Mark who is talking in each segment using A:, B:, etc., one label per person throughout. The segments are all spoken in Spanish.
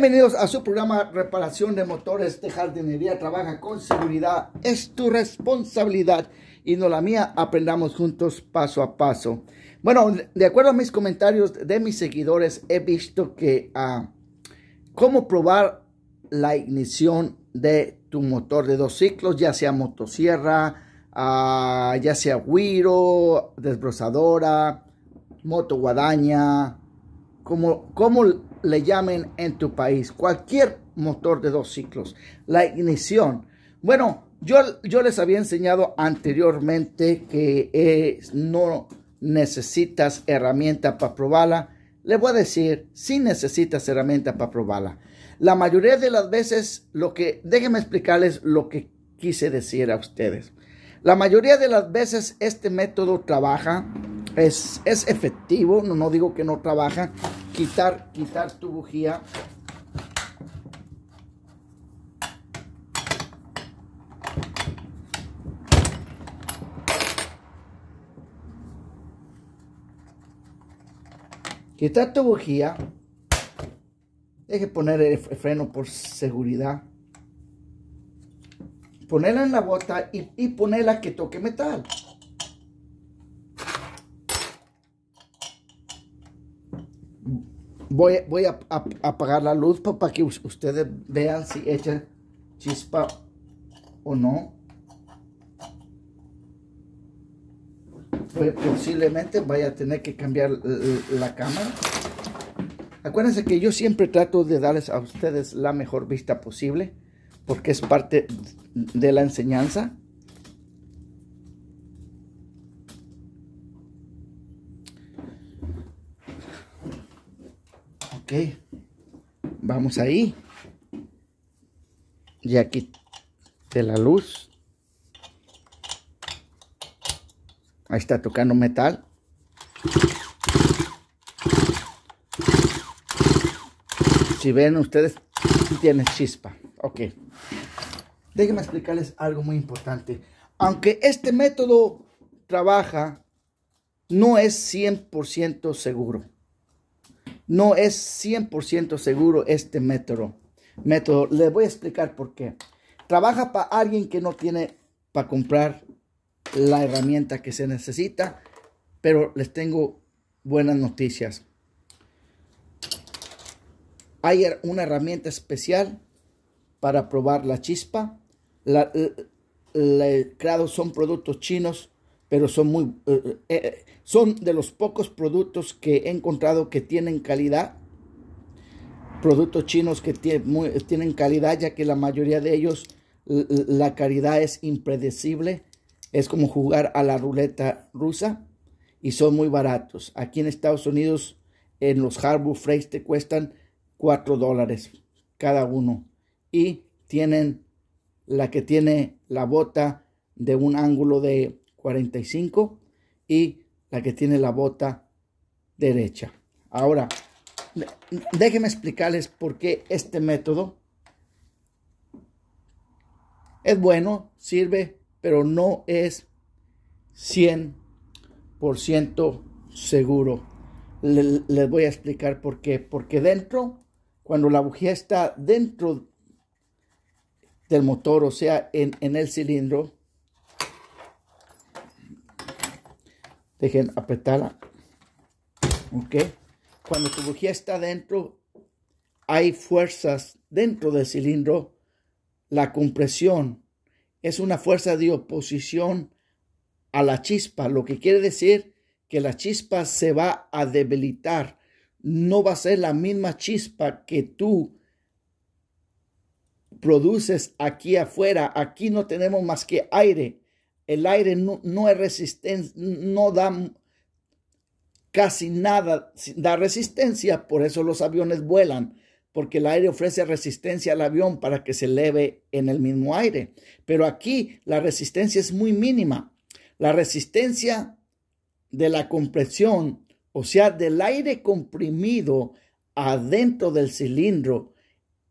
A: Bienvenidos a su programa Reparación de Motores de Jardinería. Trabaja con seguridad. Es tu responsabilidad y no la mía. Aprendamos juntos paso a paso. Bueno, de acuerdo a mis comentarios de mis seguidores, he visto que a ah, cómo probar la ignición de tu motor de dos ciclos, ya sea motosierra, ah, ya sea guiro, desbrozadora, moto guadaña, cómo como le llamen en tu país. Cualquier motor de dos ciclos. La ignición. Bueno, yo, yo les había enseñado anteriormente que eh, no necesitas herramienta para probarla. Le voy a decir, si necesitas herramienta para probarla. La mayoría de las veces, lo que, déjenme explicarles lo que quise decir a ustedes. La mayoría de las veces este método trabaja, es, efectivo, no, no digo que no trabaja, quitar, tu bujía. Quitar tu bujía. Deje poner el freno por seguridad. Ponerla en la bota y, y ponerla que toque metal. Voy, a, apagar la luz para, que ustedes vean si echa chispa o no. Pues posiblemente vaya a tener que cambiar la cámara. Acuérdense que yo siempre trato de darles a ustedes la mejor vista posible porque es parte de la enseñanza. Ok. Vamos ahí. Y aquí de la luz. Ahí está tocando metal. Si ven ustedes, tiene chispa. Ok. Déjenme explicarles algo muy importante. Aunque este método trabaja, no es 100% seguro no es 100% seguro este método. método. Le voy a explicar por qué. Trabaja para alguien que no tiene para comprar la herramienta que se necesita, pero les tengo buenas noticias. Hay una herramienta especial para probar la chispa. La, son productos chinos pero son muy eh, eh, eh, son de los pocos productos que he encontrado que tienen calidad productos chinos que tienen calidad ya que la mayoría de ellos la calidad es impredecible es como jugar a la ruleta rusa y son muy baratos aquí en Estados Unidos en los Harbor Freight te cuestan 4 dólares cada uno y tienen la que tiene la bota de un ángulo de 45 y la que tiene la bota derecha. Ahora, déjenme explicarles por qué este método es bueno, sirve, pero no es 100% seguro. les voy a explicar por qué. Porque dentro, cuando la bujía está dentro del motor, o sea, en el cilindro, Dejen apretarla. ¿Ok? Cuando tu bujía está dentro, hay fuerzas dentro del cilindro. La compresión es una fuerza de oposición a la chispa, lo que quiere decir que la chispa se va a debilitar. No va a ser la misma chispa que tú produces aquí afuera. Aquí no tenemos más que aire el aire no, es resistente, no da casi nada, da resistencia, por eso los aviones vuelan, porque el aire ofrece resistencia al avión para que se eleve en el mismo aire. Pero aquí la resistencia es muy mínima. La resistencia de la compresión, o sea, del aire comprimido adentro del cilindro,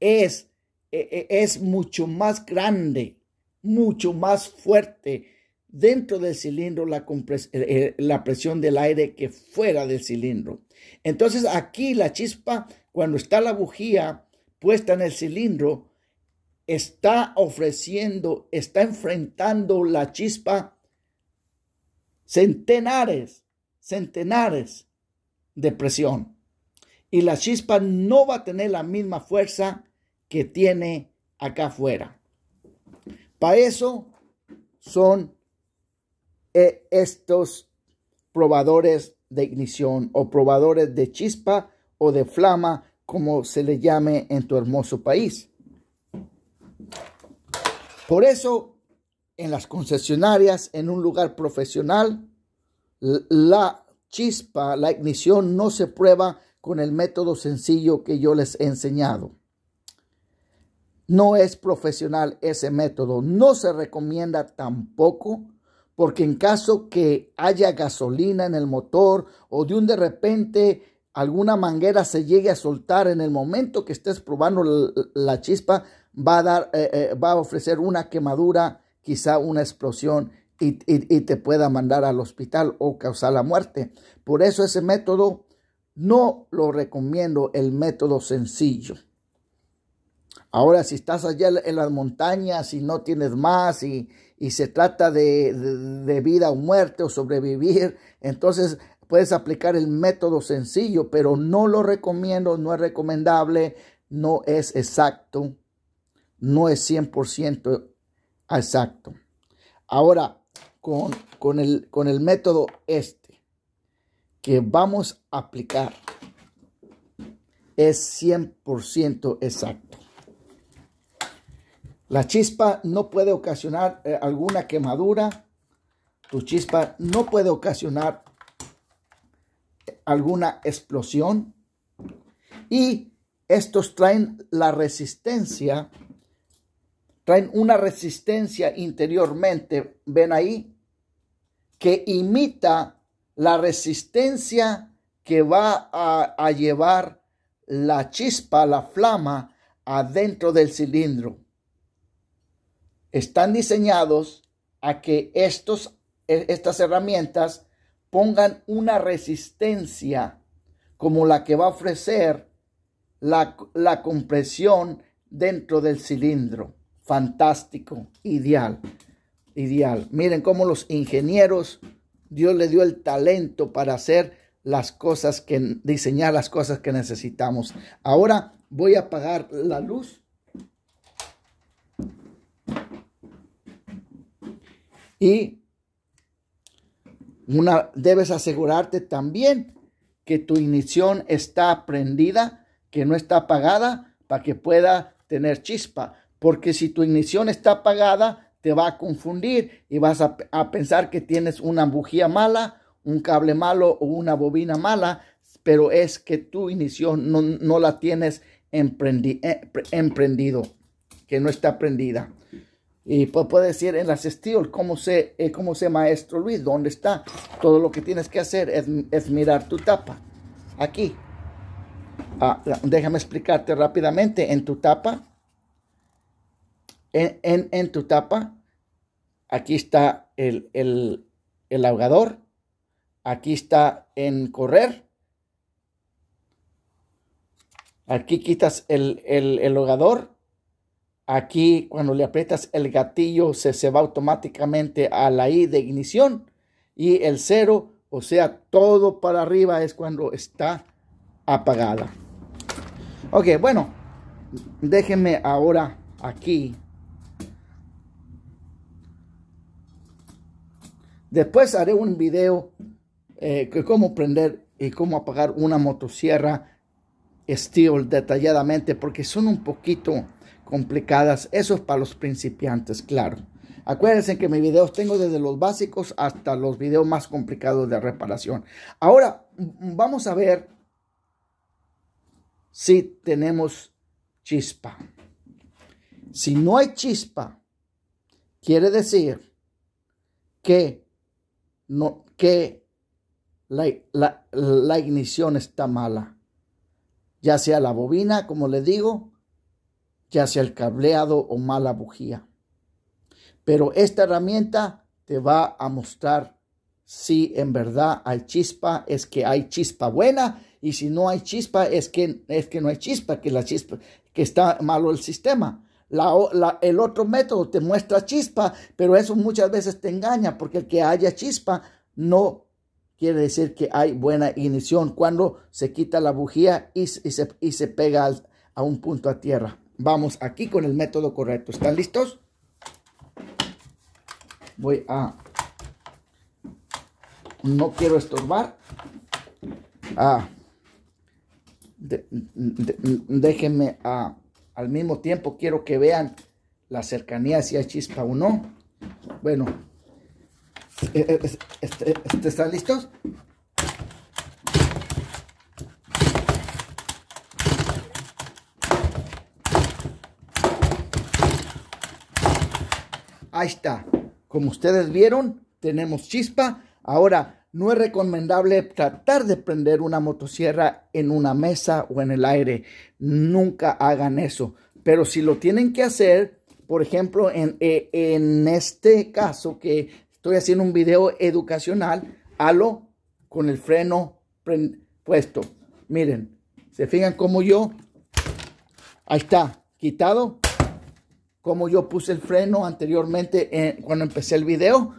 A: es, e, e, es mucho más grande, mucho más fuerte dentro del cilindro la, eh, eh, la, presión del aire que fuera del cilindro. Entonces aquí la chispa, cuando está la bujía puesta en el cilindro, está ofreciendo, está enfrentando la chispa centenares, centenares de presión. Y la chispa no va a tener la misma fuerza que tiene acá afuera. Para eso son e estos probadores de ignición o probadores de chispa o de flama, como se le llame en tu hermoso país. Por eso, en las concesionarias, en un lugar profesional, la chispa, la ignición no se prueba con el método sencillo que yo les he enseñado. No es profesional ese método. No se recomienda tampoco porque en caso que haya gasolina en el motor o de un de repente alguna manguera se llegue a soltar en el momento que estés probando la chispa, va a, dar, eh, eh, va a ofrecer una quemadura, quizá una explosión y, y, te pueda mandar al hospital o causar la muerte. Por eso ese método no lo recomiendo, el método sencillo. Ahora, si estás allá en las montañas y no tienes más y, y se trata de, vida o muerte o sobrevivir, entonces puedes aplicar el método sencillo, pero no lo recomiendo, no es recomendable, no es exacto, no es 100% exacto. Ahora, con, el, con el método este que vamos a aplicar, es 100% exacto. La chispa no puede ocasionar eh, alguna quemadura. Tu chispa no puede ocasionar eh, alguna explosión. Y estos traen la resistencia, traen una resistencia interiormente, ven ahí, que imita la resistencia que va a, llevar la chispa, la flama, adentro del cilindro están diseñados a que estos, e, estas herramientas pongan una resistencia como la que va a ofrecer la, la compresión dentro del cilindro. Fantástico, ideal, ideal. Miren cómo los ingenieros, Dios le dio el talento para hacer las cosas que, diseñar las cosas que necesitamos. Ahora voy a apagar la luz Y debes asegurarte también que tu ignición está prendida, que no está apagada, para que pueda tener chispa. Porque si tu ignición está apagada, te va a confundir y vas a, pensar que tienes una bujía mala, un cable malo o una bobina mala, pero es que tu ignición no, la tienes eh, emprendido, que no está prendida. Y puede decir en las estilos, ¿cómo se, eh, maestro Luis? ¿Dónde está? Todo lo que tienes que hacer es, mirar tu tapa. Aquí. Ah, déjame explicarte rápidamente. En tu tapa. En, en, tu tapa. Aquí está el, el, ahogador. Aquí está en correr. Aquí quitas el, el, el ahogador Aquí cuando le aprietas el gatillo se, va automáticamente a la I de ignición y el cero, o sea, todo para arriba es cuando está apagada. Ok, bueno, déjenme ahora aquí. Después haré un video eh, cómo prender y cómo apagar una motosierra steel detalladamente porque son un poquito complicadas. Eso es para los principiantes, claro. Acuérdense que mis videos tengo desde los básicos hasta los videos más complicados de reparación. Ahora vamos a ver si tenemos chispa. Si no hay chispa, quiere decir que, no, que la, la ignición está mala. Ya sea la bobina, como les digo, ya sea el cableado o mala bujía. Pero esta herramienta te va a mostrar si en verdad hay chispa, es que hay chispa buena y si no hay chispa es que, es que no hay chispa, que la chispa, que está malo el sistema. La, el otro método te muestra chispa, pero eso muchas veces te engaña porque el que haya chispa no quiere decir que hay buena ignición cuando se quita la bujía y, se, pega a un punto a tierra. Vamos aquí con el método correcto. ¿Están listos? Voy a... No quiero estorbar. déjenme al mismo tiempo quiero que vean la cercanía si hay chispa o no. Bueno, eh, eh, este, este, ¿están listos? Ahí está. Como ustedes vieron, tenemos chispa. Ahora, no es recomendable tratar de prender una motosierra en una mesa o en el aire. Nunca hagan eso. Pero si lo tienen que hacer, por ejemplo, en, e, este caso que estoy haciendo un video educacional, halo con el freno puesto. Miren, se fijan como yo, ahí está, quitado, como yo puse el freno anteriormente cuando empecé el video,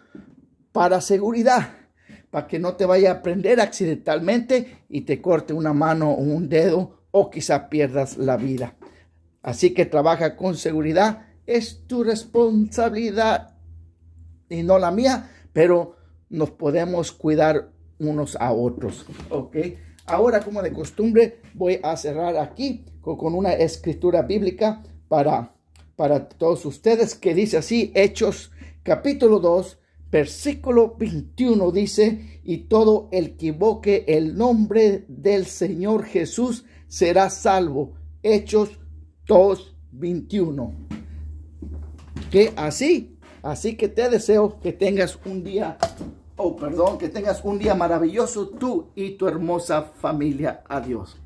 A: para seguridad, para que no te vaya a prender accidentalmente y te corte una mano o un dedo o quizás pierdas la vida. Así que trabaja con seguridad, es tu responsabilidad y no la mía, pero nos podemos cuidar unos a otros, ¿ok? Ahora, como de costumbre, voy a cerrar aquí con una escritura bíblica para para todos ustedes que dice así, Hechos capítulo 2, versículo 21 dice, y todo el que invoque el nombre del Señor Jesús será salvo. Hechos 2, 21. Que así, así que te deseo que tengas un día, oh perdón, que tengas un día maravilloso tú y tu hermosa familia. Adiós.